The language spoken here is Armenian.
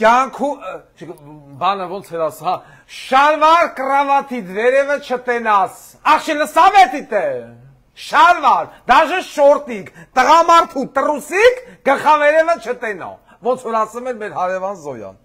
կյանքու բանը ոնց էր ասա շարվար կրավատի դերևը չտենաս աղջի լսավ էտիտը շարվար դաժե շորտիկ տղամարդու տրուսիկ գլխավերևը չտենա ոնց որ ասում էր մեր հարևան զոյան